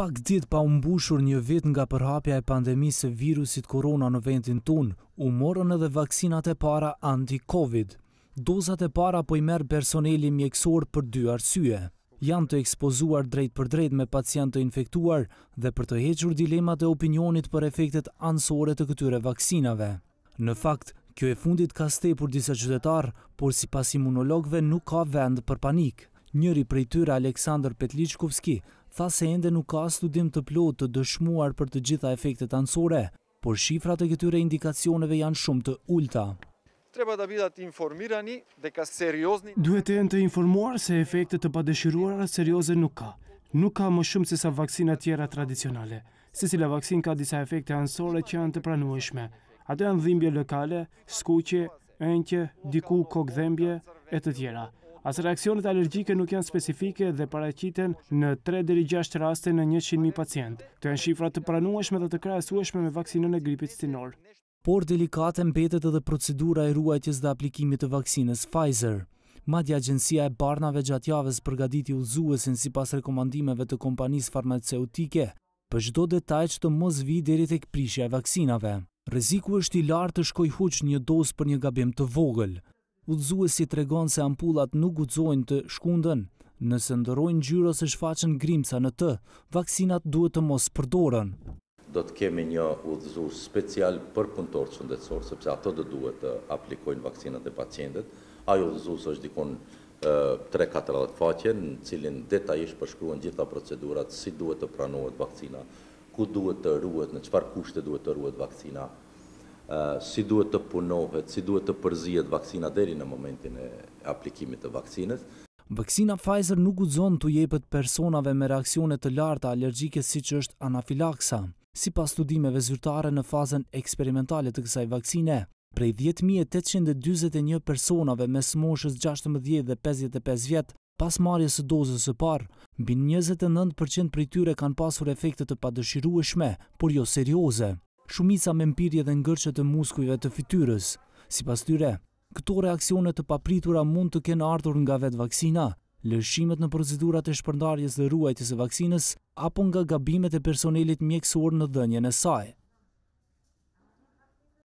pak dit pa umbushur një vit nga përhapja e pandemisë së virusit korona në vendin ton, u morën edhe vaksinat e para anti-Covid. Dozat e para po i merë personeli mjekësor për dy arsye. Janë të ekspozuar drejt për drejt me pacientë të infektuar dhe për të hequr dilemat e opinionit për efektet ansore të këtyre vaksinave. Në fakt, kjo e fundit ka për disa qytetar, por si pas imunologve nuk ka vend për panik. Njëri prej tyre Aleksandr Petliçkovski, tha se ende nuk ka studim të plot të dëshmuar për të gjitha efektet ansore, por shifrat e këtyre indikacioneve janë shumë të ulta. Duhet e në të informuar se efektet të padeshiruara serioze nuk ka. Nuk ka më shumë se sa vakcina tjera tradicionale. Se si la vakcin ka disa efekte ansore që janë të pranueshme. Ate janë dhimbje lokale, skuqe, enqe, diku kokë dhimbje e të tjera. As reakcionet alergjike nuk janë specifike dhe paraqiten në 3 deri 6 raste në 100.000 pacient. Këto janë shifra të pranueshme dhe të krahasueshme me vaksinën e gripit stinor. Por delikate mbetet edhe procedura e ruajtjes dhe aplikimit të vaksinës Pfizer. Madje agjencia e barnave gjatë javës përgatiti udhëzuesin sipas rekomandimeve të kompanisë farmaceutike për çdo detaj që të mos vi deri tek prishja e vaksinave. Rreziku është i lartë të shkojë huç një dozë për një gabim të vogël udhëzuesi tregon se ampullat nuk guxojnë të shkundën. Nëse ndërojnë ngjyrë ose shfaqen grimca në të, vaksinat duhet të mos përdoren. Do të kemi një udhëzues special për punëtorët shëndetësor, sepse ato do duhet të aplikojnë vaksinat e pacientët. Ai udhëzues është dikon 3-4 faqe në cilin detajisht përshkruen gjitha procedurat, si duhet të pranohet vaksina, ku duhet të ruhet, në çfarë kushte duhet të ruhet vaksina, si duhet të punohet, si duhet të përzijet vakcina deri në momentin e aplikimit të vakcinës. Vakcina Pfizer nuk u zonë të jepet personave me reakcionet të larta allergjike si që është anafilaksa. Si pas studimeve zyrtare në fazën eksperimentale të kësaj vakcine, prej 10.821 personave me smoshës 16 dhe 55 vjetë, Pas marjes së dozës së parë, mbi 29% prej tyre kanë pasur efekte të padëshirueshme, por jo serioze shumica me mpirje dhe ngërqet e muskujve të fityrës. Si pas tyre, këto reakcionet të papritura mund të kene ardhur nga vetë vakcina, lëshimet në procedurat e shpërndarjes dhe ruajtis e vakcines, apo nga gabimet e personelit mjekësor në dënjën e sajë.